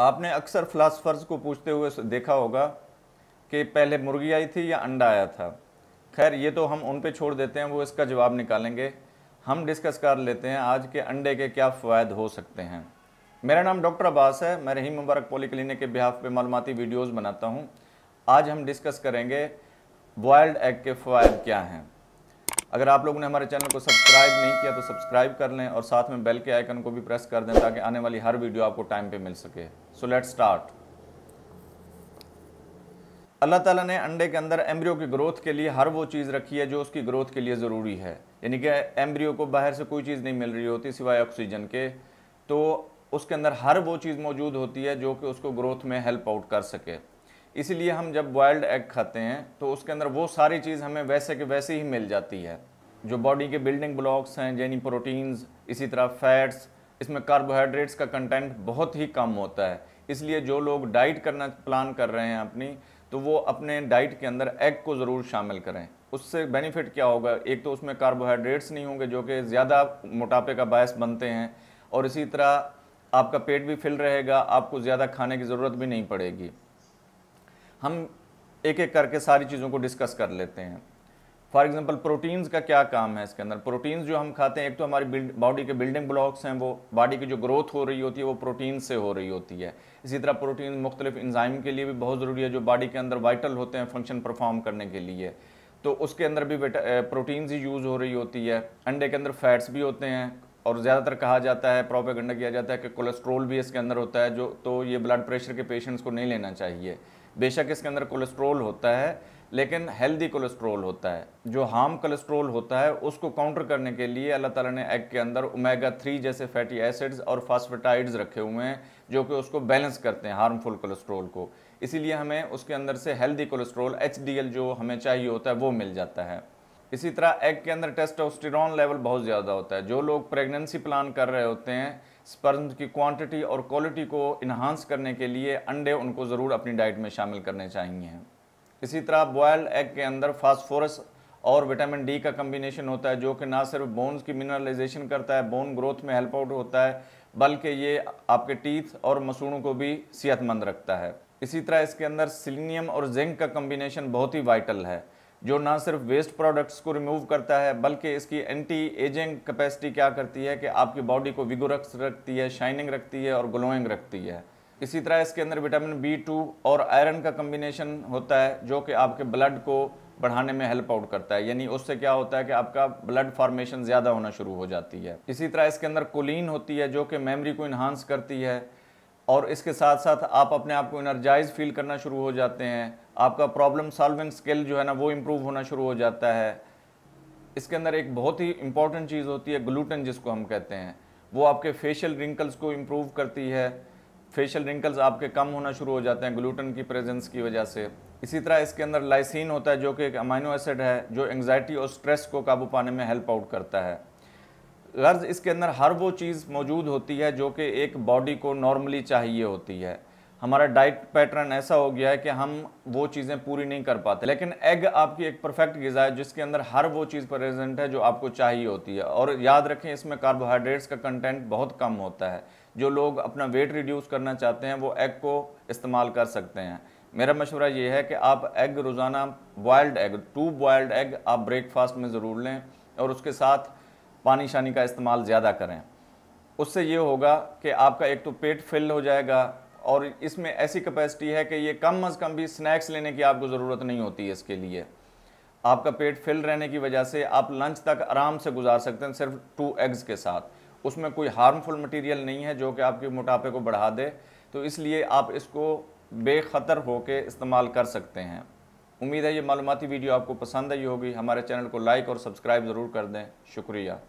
आपने अक्सर फ़िलासफ़र्स को पूछते हुए देखा होगा कि पहले मुर्गी आई थी या अंडा आया था खैर ये तो हम उन पे छोड़ देते हैं वो इसका जवाब निकालेंगे हम डिस्कस कर लेते हैं आज के अंडे के क्या फ़वाद हो सकते हैं मेरा नाम डॉक्टर अब्बास है मैं रहीम मुबारक पोली क्लिनिक के बिहाफ पे मालूमती वीडियोज़ बनाता हूँ आज हम डिस्कस करेंगे बॉयल्ड एग के फ़वाद क्या हैं अगर आप लोगों ने हमारे चैनल को सब्सक्राइब नहीं किया तो सब्सक्राइब कर लें और साथ में बेल के आइकन को भी प्रेस कर दें ताकि आने वाली हर वीडियो आपको टाइम पे मिल सके सो लेट स्टार्ट अल्लाह ताला ने अंडे के अंदर एम्ब्रियो की ग्रोथ के लिए हर वो चीज़ रखी है जो उसकी ग्रोथ के लिए ज़रूरी है यानी कि एम्ब्रियो को बाहर से कोई चीज़ नहीं मिल रही होती सिवाय ऑक्सीजन के तो उसके अंदर हर वो चीज़ मौजूद होती है जो कि उसको ग्रोथ में हेल्प आउट कर सके इसीलिए हम जब बॉयल्ड एग खाते हैं तो उसके अंदर वो सारी चीज़ हमें वैसे के वैसे ही मिल जाती है जो बॉडी के बिल्डिंग ब्लॉक्स हैं यानी प्रोटीन्स इसी तरह फैट्स इसमें कार्बोहाइड्रेट्स का कंटेंट बहुत ही कम होता है इसलिए जो लोग डाइट करना प्लान कर रहे हैं अपनी तो वो अपने डाइट के अंदर एग को ज़रूर शामिल करें उससे बेनिफिट क्या होगा एक तो उसमें कार्बोहाइड्रेट्स नहीं होंगे जो कि ज़्यादा मोटापे का बायस बनते हैं और इसी तरह आपका पेट भी फिल रहेगा आपको ज़्यादा खाने की ज़रूरत भी नहीं पड़ेगी हम एक एक करके सारी चीज़ों को डिस्कस कर लेते हैं फॉर एग्जाम्पल प्रोटीन्स का क्या काम है इसके अंदर प्रोटीन्स जो हम खाते हैं एक तो हमारी बिल्ड बॉडी के बिल्डिंग ब्लॉक्स हैं वो बॉडी की जो ग्रोथ हो रही होती है वो प्रोटीन से हो रही होती है इसी तरह प्रोटीन मुख्तलिफ इंजाइम के लिए भी बहुत ज़रूरी है जो बॉडी के अंदर वाइटल होते हैं फंक्शन परफॉर्म करने के लिए तो उसके अंदर भी प्रोटीन्स ही यूज़ हो रही होती है अंडे के अंदर फैट्स भी होते हैं और ज़्यादातर कहा जाता है प्रोपेगंडा किया जाता है कि कोलेस्ट्रोल भी इसके अंदर होता है जो तो ये ब्लड प्रेशर के पेशेंट्स को नहीं लेना चाहिए बेशक इसके अंदर कोलेस्ट्रोल होता है लेकिन हेल्दी कोलेस्ट्रोल होता है जो हार्म कोलेस्ट्रोल होता है उसको काउंटर करने के लिए अल्लाह ताला ने एग के अंदर ओमेगा थ्री जैसे फैटी एसिड्स और फास्फेटाइड्स रखे हुए हैं जो कि उसको बैलेंस करते हैं हार्मफुल कोलेस्ट्रोल को इसीलिए हमें उसके अंदर से हेल्दी कोलेस्ट्रोल एच जो हमें चाहिए होता है वो मिल जाता है इसी तरह एग के अंदर टेस्टोस्टेरॉन लेवल बहुत ज़्यादा होता है जो लोग प्रेगनेंसी प्लान कर रहे होते हैं स्पर्म की क्वांटिटी और क्वालिटी को इन्हांस करने के लिए अंडे उनको ज़रूर अपनी डाइट में शामिल करने चाहिए इसी तरह बॉयल एग के अंदर फास्फोरस और विटामिन डी का कम्बिनेशन होता है जो कि ना सिर्फ बोन्स की मिनरलाइजेशन करता है बोन ग्रोथ में हेल्प आउट होता है बल्कि ये आपके टीथ और मसूड़ों को भी सेहतमंद रखता है इसी तरह इसके अंदर सिलीनियम और जिंक का कम्बिनेशन बहुत ही वाइटल है जो ना सिर्फ वेस्ट प्रोडक्ट्स को रिमूव करता है बल्कि इसकी एंटी एजिंग कैपेसिटी क्या करती है कि आपकी बॉडी को विगोरक्स रखती है शाइनिंग रखती है और ग्लोइंग रखती है इसी तरह इसके अंदर विटामिन बी टू और आयरन का कम्बिनेशन होता है जो कि आपके ब्लड को बढ़ाने में हेल्प आउट करता है यानी उससे क्या होता है कि आपका ब्लड फॉर्मेशन ज़्यादा होना शुरू हो जाती है इसी तरह इसके अंदर कोलिन होती है जो कि मेमोरी को इन्हांस करती है और इसके साथ साथ आप अपने आप को इनर्जाइज फील करना शुरू हो जाते हैं आपका प्रॉब्लम सॉल्विंग स्किल जो है ना वो इम्प्रूव होना शुरू हो जाता है इसके अंदर एक बहुत ही इंपॉर्टेंट चीज़ होती है ग्लूटन जिसको हम कहते हैं वो आपके फेशियल रिंकल्स को इम्प्रूव करती है फेशियल रिंकल्स आपके कम होना शुरू हो जाते हैं ग्लूटन की प्रेजेंस की वजह से इसी तरह इसके अंदर लाइसिन होता है जो कि एक अमाइनो एसिड है जो एंगजाइटी और स्ट्रेस को काबू पाने में हेल्प आउट करता है गर्ज इसके अंदर हर वो चीज़ मौजूद होती है जो कि एक बॉडी को नॉर्मली चाहिए होती है हमारा डाइट पैटर्न ऐसा हो गया है कि हम वो चीज़ें पूरी नहीं कर पाते लेकिन एग आपकी एक परफेक्ट गज़ा है जिसके अंदर हर वो चीज़ प्रेजेंट है जो आपको चाहिए होती है और याद रखें इसमें कार्बोहाइड्रेट्स का कंटेंट बहुत कम होता है जो लोग अपना वेट रिड्यूस करना चाहते हैं वो एग को इस्तेमाल कर सकते हैं मेरा मशवरा ये है कि आप एग रोज़ाना boiled egg two boiled egg आप ब्रेकफास्ट में ज़रूर लें और उसके साथ पानी शानी का इस्तेमाल ज़्यादा करें उससे ये होगा कि आपका एक तो पेट फिल हो जाएगा और इसमें ऐसी कैपेसिटी है कि ये कम अज़ कम भी स्नैक्स लेने की आपको ज़रूरत नहीं होती इसके लिए आपका पेट फिल रहने की वजह से आप लंच तक आराम से गुजार सकते हैं सिर्फ टू एग्स के साथ उसमें कोई हार्मफुल मटेरियल नहीं है जो कि आपके मोटापे को बढ़ा दे तो इसलिए आप इसको बेखतर होकर इस्तेमाल कर सकते हैं उम्मीद है ये मालूमती वीडियो आपको पसंद आई होगी हमारे चैनल को लाइक और सब्सक्राइब ज़रूर कर दें शुक्रिया